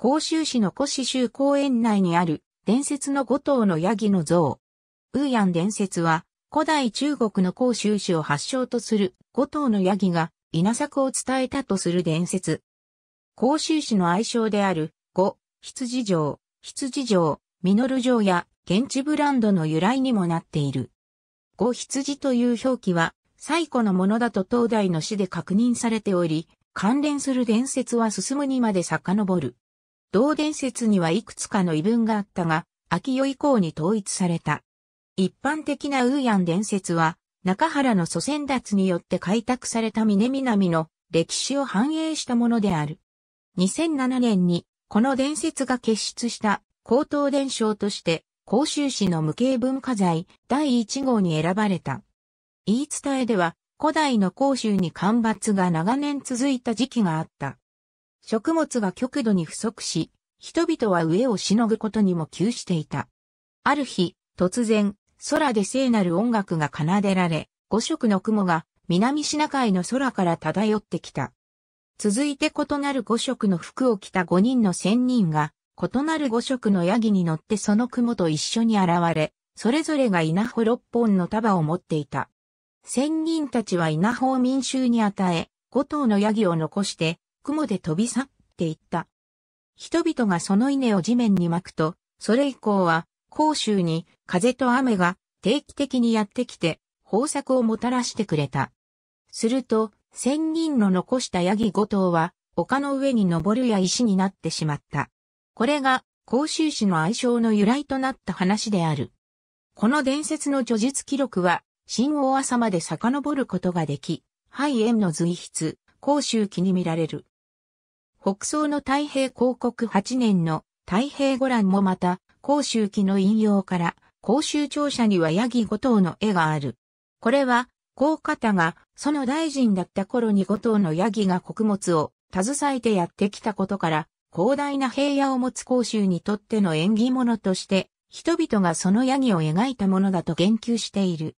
甲州市の古市州公園内にある伝説の五頭のヤギの像。ウーヤン伝説は古代中国の甲州市を発祥とする五頭のヤギが稲作を伝えたとする伝説。甲州市の愛称である五、羊城、羊城、ミノル城や現地ブランドの由来にもなっている。五羊という表記は最古のものだと東大の市で確認されており、関連する伝説は進むにまで遡る。同伝説にはいくつかの異文があったが、秋代以降に統一された。一般的なウーヤン伝説は、中原の祖先脱によって開拓された峰南の歴史を反映したものである。2007年に、この伝説が結出した高等伝承として、甲州市の無形文化財第1号に選ばれた。言い伝えでは、古代の甲州に干ばつが長年続いた時期があった。食物は極度に不足し、人々は飢えをしのぐことにも窮していた。ある日、突然、空で聖なる音楽が奏でられ、五色の雲が南シナ海の空から漂ってきた。続いて異なる五色の服を着た五人の仙人が、異なる五色のヤギに乗ってその雲と一緒に現れ、それぞれが稲穂六本の束を持っていた。仙人たちは稲穂を民衆に与え、五頭のヤギを残して、雲で飛び去っていった。人々がその稲を地面に巻くと、それ以降は、甲州に風と雨が定期的にやってきて、豊作をもたらしてくれた。すると、千人の残したヤギ五頭は、丘の上に登るや石になってしまった。これが、甲州市の愛称の由来となった話である。この伝説の叙述記録は、新大朝まで遡ることができ、肺炎の随筆、甲州記に見られる。北宋の太平広告8年の太平御覧もまた、甲州記の引用から、甲州庁舎にはヤギ五頭の絵がある。これは、高方が、その大臣だった頃に五頭のヤギが穀物を、携えてやってきたことから、広大な平野を持つ甲州にとっての縁起物として、人々がそのヤギを描いたものだと言及している。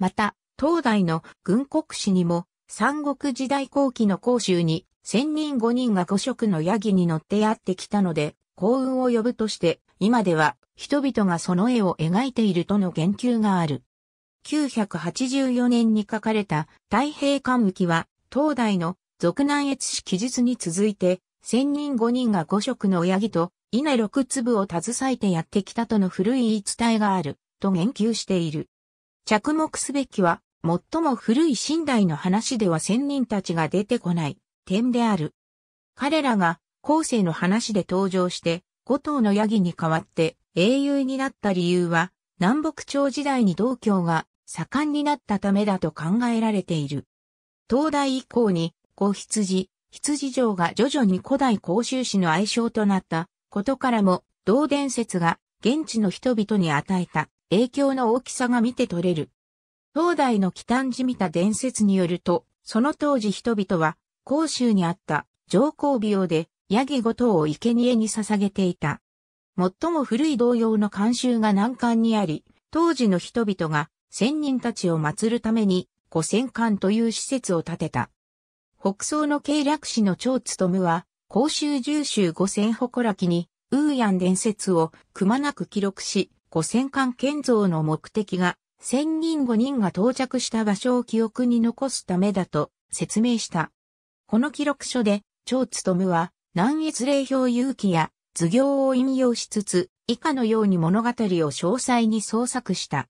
また、東大の軍国史にも、三国時代後期の甲州に仙人五人が古色のヤギに乗ってやってきたので、幸運を呼ぶとして、今では人々がその絵を描いているとの言及がある。984年に書かれた太平寒記は、東大の俗南越史記述に続いて、仙人五人が五色のヤギと稲六粒を携えてやってきたとの古い言い伝えがある、と言及している。着目すべきは、最も古い信代の話では仙人たちが出てこない。点である。彼らが後世の話で登場して、五頭のヤギに代わって英雄になった理由は、南北朝時代に道教が盛んになったためだと考えられている。東大以降に、五羊、羊城が徐々に古代甲州市の愛称となったことからも、同伝説が現地の人々に与えた影響の大きさが見て取れる。東大の北端じみた伝説によると、その当時人々は甲州にあった上皇容で、ヤギご頭を生贄に捧げていた。最も古い同様の慣習が難関にあり、当時の人々が仙人たちを祀るために五千館という施設を建てた。北宋の計略士の長務は、甲州重州五千祠記に、ウーヤン伝説をくまなく記録し、五千館建造の目的が、千人五人が到着した場所を記憶に残すためだと説明した。この記録書で、張務は、南越霊表勇気や図行を引用しつつ、以下のように物語を詳細に創作した。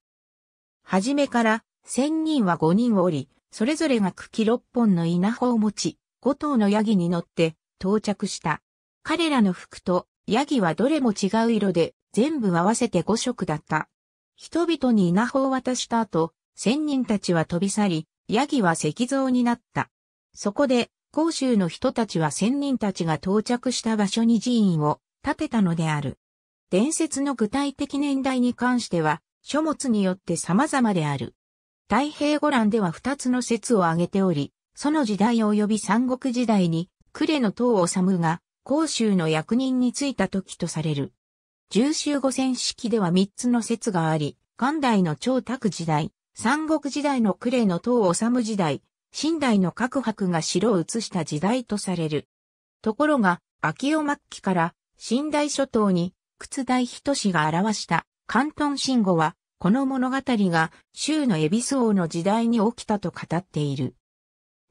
はじめから、千人は五人おり、それぞれが茎六本の稲穂を持ち、五頭のヤギに乗って到着した。彼らの服とヤギはどれも違う色で、全部合わせて五色だった。人々に稲穂を渡した後、千人たちは飛び去り、ヤギは石像になった。そこで、甲州の人たちは仙人たちが到着した場所に寺院を建てたのである。伝説の具体的年代に関しては、書物によって様々である。太平五覧では二つの説を挙げており、その時代及び三国時代に、呉の東治が、甲州の役人に就いた時とされる。重州五戦式では三つの説があり、元代の長卓時代、三国時代の呉の東治時代、新代の各伯が城を移した時代とされる。ところが、秋尾末期から新代諸島に屈大人氏が表した関東信号は、この物語が州の恵比寿王の時代に起きたと語っている。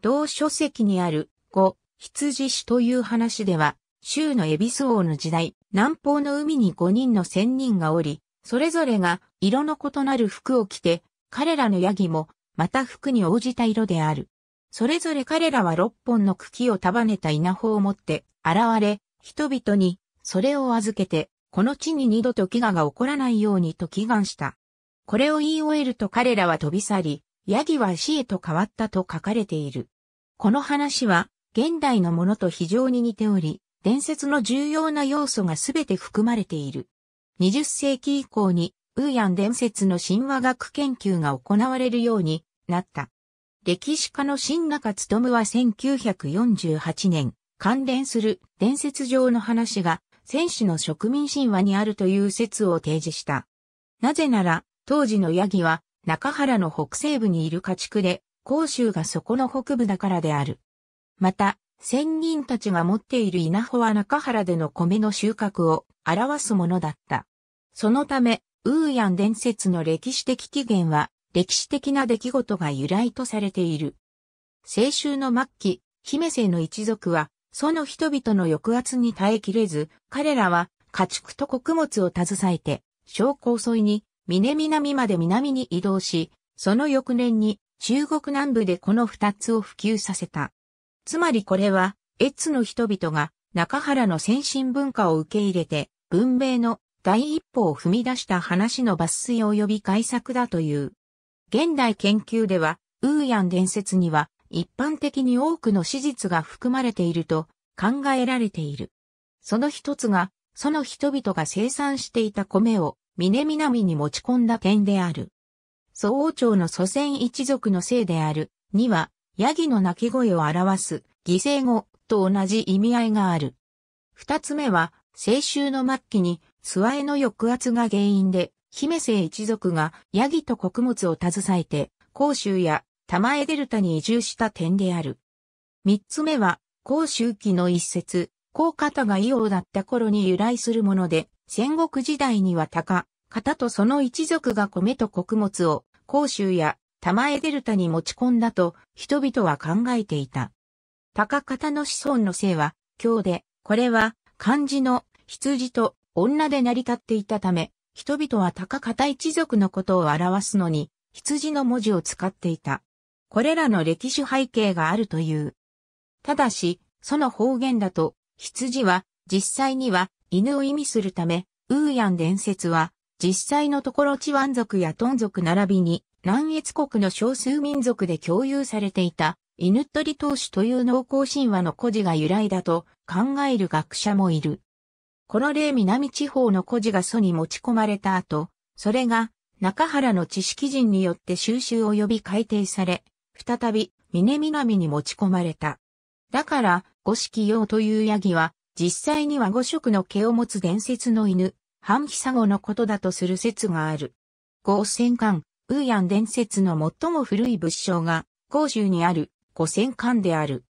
同書籍にある五羊氏という話では、州の恵比寿王の時代、南方の海に5人の仙人がおり、それぞれが色の異なる服を着て、彼らのヤギもまた服に応じた色である。それぞれ彼らは六本の茎を束ねた稲穂を持って現れ、人々にそれを預けて、この地に二度と飢餓が起こらないようにと祈願した。これを言い終えると彼らは飛び去り、ヤギは死へと変わったと書かれている。この話は、現代のものと非常に似ており、伝説の重要な要素がすべて含まれている。20世紀以降に、ウーヤン伝説の神話学研究が行われるようになった。歴史家の新中務は1948年、関連する伝説上の話が、戦士の植民神話にあるという説を提示した。なぜなら、当時のヤギは、中原の北西部にいる家畜で、甲州がそこの北部だからである。また、仙人たちが持っている稲穂は中原での米の収穫を表すものだった。そのため、ウーヤン伝説の歴史的起源は、歴史的な出来事が由来とされている。青春の末期、姫瀬の一族は、その人々の抑圧に耐えきれず、彼らは家畜と穀物を携えて、小高沿いに、峰南まで南に移動し、その翌年に中国南部でこの二つを普及させた。つまりこれは、越の人々が中原の先進文化を受け入れて、文明の第一歩を踏み出した話の抜粋及び改作だという。現代研究では、ウーヤン伝説には一般的に多くの史実が含まれていると考えられている。その一つが、その人々が生産していた米を峰南に持ち込んだ点である。祖王朝の祖先一族のせいである、には、ヤギの鳴き声を表す、犠牲語と同じ意味合いがある。二つ目は、青春の末期に、諏訪への抑圧が原因で、姫生一族がヤギと穀物を携えて、甲州や玉江デルタに移住した点である。三つ目は、甲州期の一節、甲方が伊王だった頃に由来するもので、戦国時代には高、方とその一族が米と穀物を、甲州や玉江デルタに持ち込んだと、人々は考えていた。高方の子孫の姓は、今日で、これは、漢字の羊と女で成り立っていたため、人々は高方一族のことを表すのに、羊の文字を使っていた。これらの歴史背景があるという。ただし、その方言だと、羊は、実際には、犬を意味するため、ウーヤン伝説は、実際のところチワン族やトン族並びに、南越国の少数民族で共有されていた、犬取り投手という農耕神話の故事が由来だと考える学者もいる。この例南地方の古事が蘇に持ち込まれた後、それが中原の知識人によって収集及び改定され、再び峰南に持ち込まれた。だから、五色用というヤギは、実際には五色の毛を持つ伝説の犬、半サゴのことだとする説がある。五千巻、ウーヤン伝説の最も古い仏性が、甲州にある五千巻である。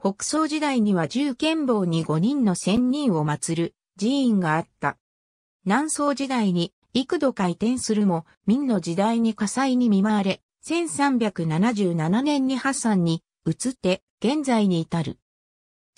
北宋時代には十剣坊に五人の仙人を祀る寺院があった。南宋時代に幾度か移転するも、明の時代に火災に見舞われ、1377年に発散に移って現在に至る。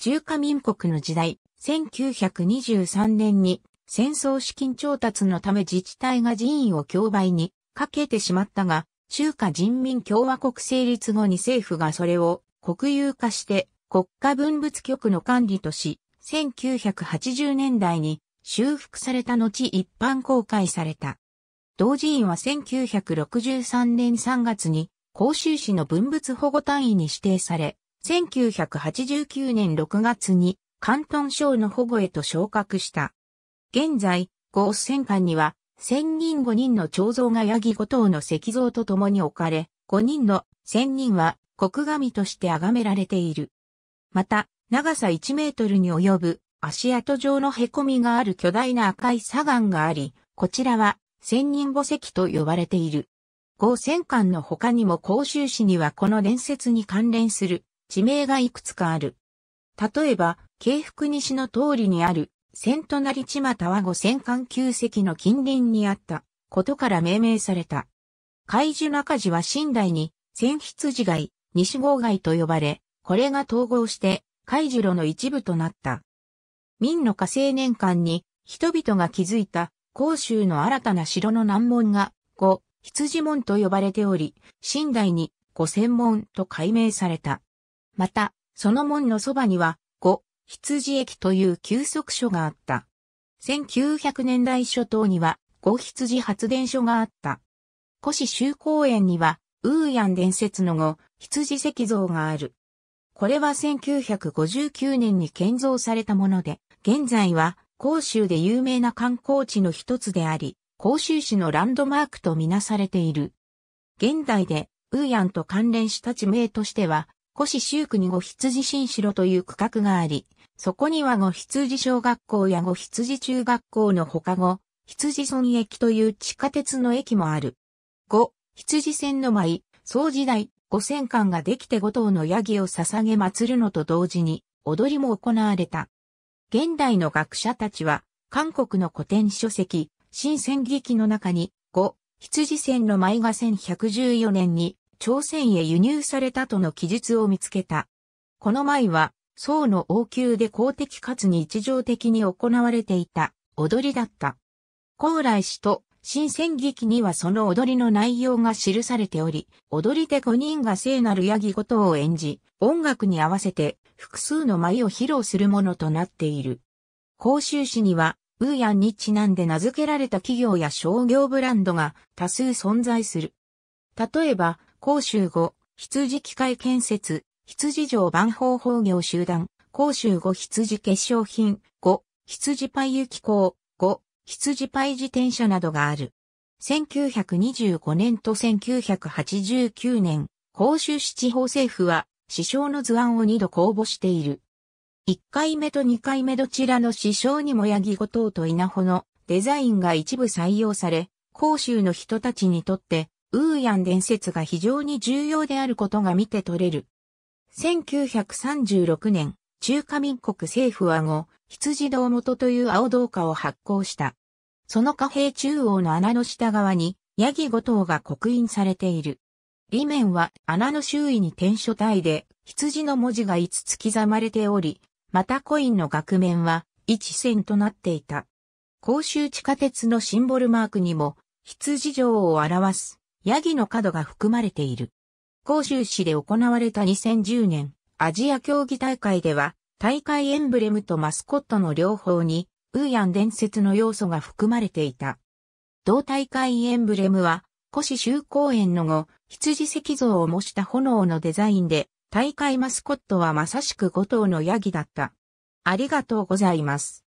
中華民国の時代、1923年に戦争資金調達のため自治体が寺院を競売にかけてしまったが、中華人民共和国成立後に政府がそれを国有化して国家文物局の管理とし、1980年代に修復された後一般公開された。同寺院は1963年3月に甲州市の文物保護単位に指定され、1989年6月に関東省の保護へと昇格した。現在、合戦館には、千人5人の彫像がヤギ5頭の石像と共に置かれ、5人の千人は国神として崇められている。また、長さ1メートルに及ぶ足跡状の凹みがある巨大な赤い砂岩があり、こちらは千人墓石と呼ばれている。五千巻の他にも甲州市にはこの伝説に関連する地名がいくつかある。例えば、京福西の通りにある、千隣千又は五千巻旧石の近隣にあったことから命名された。海樹中寺は寝代に、千羊街、西郷街と呼ばれ、これが統合して、海樹路の一部となった。明の火星年間に人々が築いた甲州の新たな城の難問が五羊門と呼ばれており、新代に五千門と改名された。また、その門のそばには五羊駅という休息所があった。1900年代初頭には五羊発電所があった。古市周公園には、ウーヤン伝説の後、羊石像がある。これは1959年に建造されたもので、現在は甲州で有名な観光地の一つであり、甲州市のランドマークとみなされている。現代で、ウーヤンと関連した地名としては、古市州区に五羊新城という区画があり、そこには五羊小学校や五羊中学校の他後、羊村駅という地下鉄の駅もある。五、羊線の舞、総時代、五千貫ができて五頭のヤギを捧げ祭るのと同時に、踊りも行われた。現代の学者たちは、韓国の古典書籍、新戦劇の中に、五、羊戦の舞が1114年に、朝鮮へ輸入されたとの記述を見つけた。この舞は、宋の王宮で公的かつ日常的に行われていた、踊りだった。高麗氏と新戦劇にはその踊りの内容が記されており、踊り手5人が聖なるヤギごとを演じ、音楽に合わせて複数の舞を披露するものとなっている。公州市には、ウーヤンにちなんで名付けられた企業や商業ブランドが多数存在する。例えば、公州語、羊機械建設、羊城万宝法業集団、公州語羊化粧品、語、羊パイユ機構、羊パイ自転車などがある。1925年と1989年、甲州市地方政府は、市長の図案を二度公募している。一回目と二回目どちらの市長にもヤギ五島と稲穂のデザインが一部採用され、甲州の人たちにとって、ウーヤン伝説が非常に重要であることが見て取れる。1936年、中華民国政府は後、羊堂元という青銅貨を発行した。その貨幣中央の穴の下側に、ヤギ五頭が刻印されている。裏面は穴の周囲に天書体で羊の文字が5つ刻まれており、またコインの額面は1線となっていた。公衆地下鉄のシンボルマークにも羊城を表すヤギの角が含まれている。甲州市で行われた2010年アジア競技大会では、大会エンブレムとマスコットの両方に、ウーヤン伝説の要素が含まれていた。同大会エンブレムは、古市周公園の後、羊石像を模した炎のデザインで、大会マスコットはまさしく5頭のヤギだった。ありがとうございます。